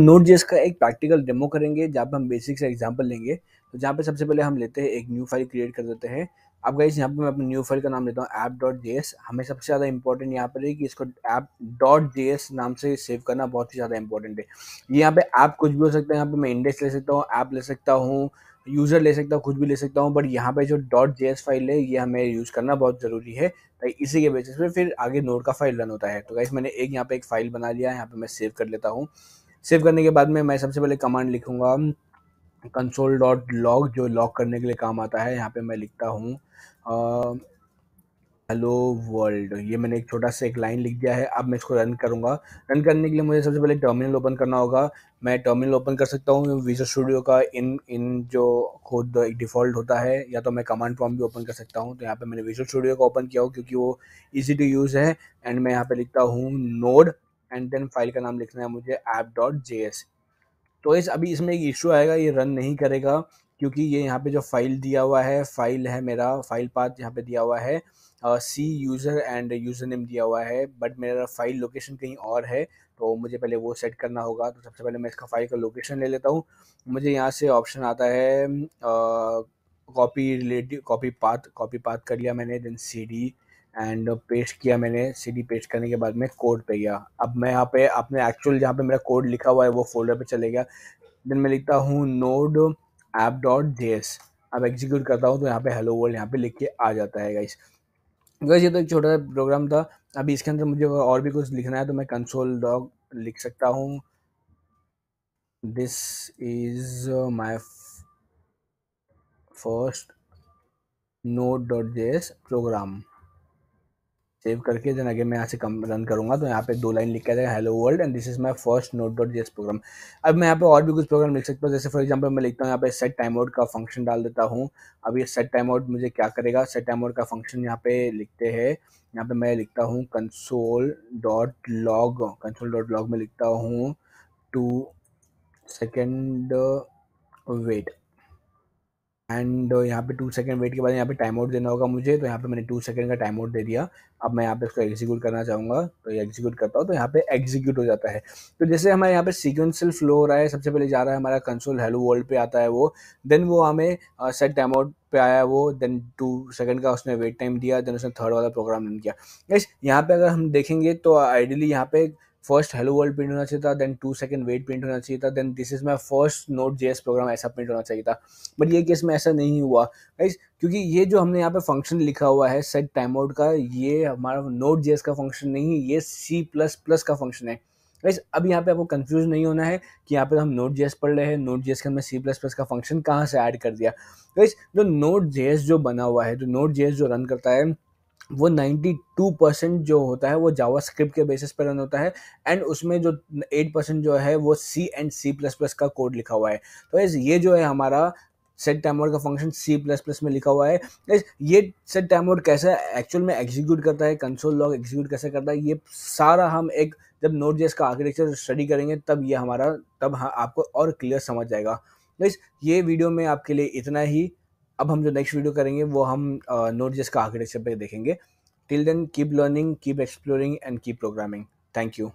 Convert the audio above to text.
note जेस का एक प्रैक्टिकल डेमो करेंगे जहाँ पे हम बेसिक से एग्जाम्पल लेंगे तो जहाँ पे सबसे पहले हम लेते हैं एक न्यू फाइल क्रिएट कर देते हैं अब गाइस यहाँ पे मैं अपने न्यू फाइल का नाम लेता हूँ ऐप डॉट जे एस हमें सबसे ज़्यादा इंपॉर्टेंट यहाँ पर है कि इसको ऐप डॉट जे एस नाम से सेव करना बहुत ही ज़्यादा इंपॉर्टेंट है ये यहाँ पे ऐप कुछ भी हो सकता है यहाँ पे मैं इंडेक्स ले सकता हूँ ऐप ले सकता हूँ यूज़र ले सकता हूँ कुछ भी ले सकता हूँ बट यहाँ पे जो डॉट जे एस फाइल है ये हमें यूज़ करना बहुत ज़रूरी है तो इसी के बेसिस पे फिर आगे नोट का फाइल रन होता है तो गाइस मैंने एक यहाँ पे एक फाइल बना लिया है यहाँ पे मैं सेव कर लेता हूँ सेव करने के बाद में मैं सबसे पहले कमांड लिखूंगा कंसोल डॉट लॉग जो लॉग करने के लिए काम आता है यहाँ पे मैं लिखता हूँ हेलो um, वर्ल्ड ये मैंने एक छोटा सा एक लाइन लिख दिया है अब मैं इसको रन करूँगा रन करने के लिए मुझे सबसे पहले टर्मिनल ओपन करना होगा मैं टर्मिनल ओपन कर सकता हूँ विजो स्टूडियो का इन इन जो खुद एक डिफ़ॉल्ट होता है या तो मैं कमांड फॉर्म भी ओपन कर सकता हूँ तो यहाँ पे मैंने विजो स्टूडियो का ओपन किया हो क्योंकि वो ईजी टू यूज़ है एंड मैं यहाँ पे लिखता हूँ नोड एंड देन फाइल का नाम लिखना है मुझे ऐप डॉट जे एस तो इस अभी इसमें एक इशू आएगा ये रन नहीं करेगा क्योंकि ये यहाँ पे जो फाइल दिया हुआ है फाइल है मेरा फाइल पाथ यहाँ पे दिया हुआ है see user and user name दिया हुआ है बट मेरा फाइल लोकेशन कहीं और है तो मुझे पहले वो सेट करना होगा तो सबसे पहले मैं इसका फाइल का लोकेशन ले लेता हूँ मुझे यहाँ से ऑप्शन आता है copy relative copy path copy path कर लिया मैंने then C D and paste किया मैंने सीडी पेस्ट करने के बाद में कोड पे गया अब मैं यहाँ पे अपने एक्चुअल जहाँ पे मेरा कोड लिखा हुआ है वो फोल्डर पे चले गया देन मैं लिखता हूँ node app dot J S अब एग्जीक्यूट करता हूँ तो यहाँ पे हेलो वर्ल्ड यहाँ पे लिख के आ जाता है गाइस गाइस ये तो एक छोटा सा प्रोग्राम था अभी इसके अंदर मुझे और भी कुछ लिखना है तो मैं कंसोल डॉग लिख सकता हूँ this is my first node dot J S program save करके देन अगेन मैं यहाँ से कम रन करूँगा तो यहाँ पे दो लाइन लिखा जाएगा hello world and this is my first note dot JS program अब मैं यहाँ पे और भी कुछ प्रोग्राम लिख सकता हूँ जैसे फॉर एग्जांपल मैं लिखता हूँ यहाँ पे सेट टाइम आउट का फंक्शन डाल देता हूँ अब ये सेट टाइम आउट मुझे क्या करेगा सेट टाइम आउट का फंक्शन यहाँ पे लिखते हैं यहाँ पे मैं लिखता हूँ console dot log console dot log में लिखता हूँ टू सेकेंड वेट एंड यहाँ पे टू सेकंड वेट के बाद यहाँ पे टाइम आउट देना होगा मुझे तो यहाँ पे मैंने टू सेकंड का टाइम आउट दे दिया अब मैं यहाँ पे इसको एग्जीक्यूट करना चाहूँगा तो ये एग्जीक्यूट करता हूँ तो यहाँ पे एग्जीक्यूट हो जाता है तो जैसे हमारे यहाँ पे सीक्वेंसल फ्लो हो रहा है सबसे पहले जा रहा है हमारा कंसोल हेलो वर्ल्ड पे आता है वो देन वो हमें सेट टाइम आउट पे आया वो देन टू सेकंड का उसने वेट टाइम दिया देन उसने थर्ड वाला प्रोग्राम रन किया यहाँ पे अगर हम देखेंगे तो आइडियली यहाँ पे फर्स्ट हेलो वर्ल्ड प्रिंट होना चाहिए था then two second wait print होना चाहिए था then this is my first note J program ऐसा प्रिंट होना चाहिए था बट ये केस में ऐसा नहीं हुआ राइट क्योंकि ये जो हमने यहाँ पे फंक्शन लिखा हुआ है सेट टाइम आउट का ये हमारा नोट जे का फंक्शन नहीं है ये सी प्लस प्लस का फंक्शन है गाइज अब यहाँ पे आपको कंफ्यूज नहीं होना है कि यहाँ पे हम नोट जेएस पढ़ रहे हैं नोट जेएस के हमने सी प्लस प्लस का फंक्शन कहाँ से ऐड कर दिया गाइज जो नोट जेएस जो बना हुआ है जो नोट जेएस जो रन करता है वो 92 परसेंट जो होता है वो जावा स्क्रिप्ट के बेसिस पर रन होता है एंड उसमें जो 8 परसेंट जो है वो C and C plus plus का कोड लिखा हुआ है तो ये जो है हमारा सेट टाइमआउट का फंक्शन सी प्लस प्लस में लिखा हुआ है ये सेट टाइमआउट कैसे एक्चुअल में एग्जीक्यूट करता है कंसोल लॉग एग्जीक्यूट कैसे करता है ये सारा हम एक जब नोट जेस का आर्किटेक्चर स्टडी करेंगे तब ये हमारा तब हाँ आपको और क्लियर समझ जाएगा बस ये वीडियो में आपके लिए इतना ही अब हम जो नेक्स्ट वीडियो करेंगे वो हम नोट जिसका आर्किटेक्चर पे देखेंगे till then keep learning keep exploring and keep programming thank you